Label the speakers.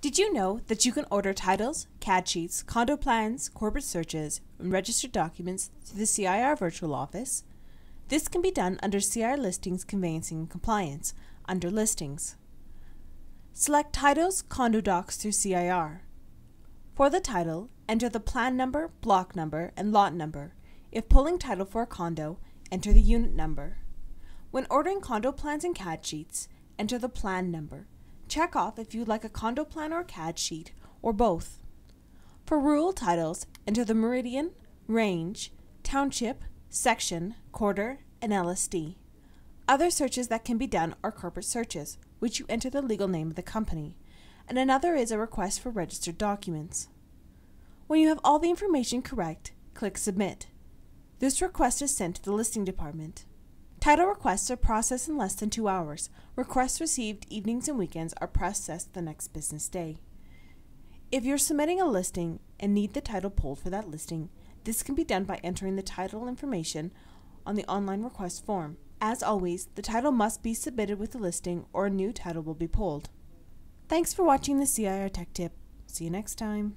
Speaker 1: Did you know that you can order titles, CAD sheets, condo plans, corporate searches, and registered documents through the CIR virtual office? This can be done under CIR Listings Conveyancing and Compliance, under Listings. Select Titles, Condo Docs through CIR. For the title, enter the plan number, block number, and lot number. If pulling title for a condo, enter the unit number. When ordering condo plans and CAD sheets, enter the plan number. Check off if you'd like a condo plan or CAD sheet, or both. For rural titles, enter the meridian, range, township, section, quarter, and LSD. Other searches that can be done are corporate searches, which you enter the legal name of the company, and another is a request for registered documents. When you have all the information correct, click Submit. This request is sent to the listing department. Title requests are processed in less than two hours. Requests received evenings and weekends are processed the next business day. If you're submitting a listing and need the title pulled for that listing, this can be done by entering the title information on the online request form. As always, the title must be submitted with the listing or a new title will be pulled. Thanks for watching the CIR Tech Tip. See you next time.